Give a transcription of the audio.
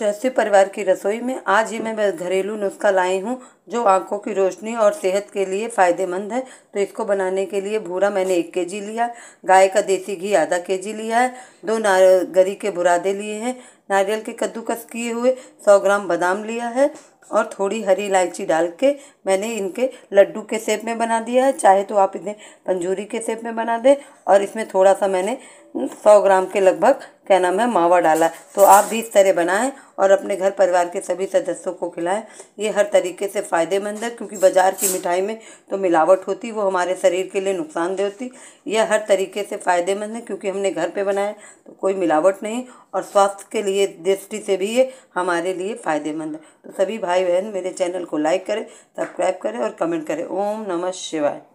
चौसी परिवार की रसोई में आज ही मैं घरेलू नुस्खा लाई हूँ जो आंखों की रोशनी और सेहत के लिए फ़ायदेमंद है तो इसको बनाने के लिए भूरा मैंने एक के जी लिया गाय का देसी घी आधा के जी लिया है दो गरी के बुरादे लिए हैं नारियल के कद्दूकस किए हुए सौ ग्राम बादाम लिया है और थोड़ी हरी इलायची डाल के मैंने इनके लड्डू के सेप में बना दिया है चाहे तो आप इन्हें पंजूरी के सेप में बना दें और इसमें थोड़ा सा मैंने हम्म, सौ ग्राम के लगभग क्या नाम है मावा डाला तो आप भी इस तरह बनाएं और अपने घर परिवार के सभी सदस्यों को खिलाएं ये हर तरीके से फ़ायदेमंद है क्योंकि बाज़ार की मिठाई में तो मिलावट होती वो हमारे शरीर के लिए नुकसानदेह होती यह हर तरीके से फ़ायदेमंद है क्योंकि हमने घर पे बनाया तो कोई मिलावट नहीं और स्वास्थ्य के लिए दृष्टि से भी ये हमारे लिए फ़ायदेमंद है तो सभी भाई बहन मेरे चैनल को लाइक करें सब्सक्राइब करें और कमेंट करें ओम नमः शिवाय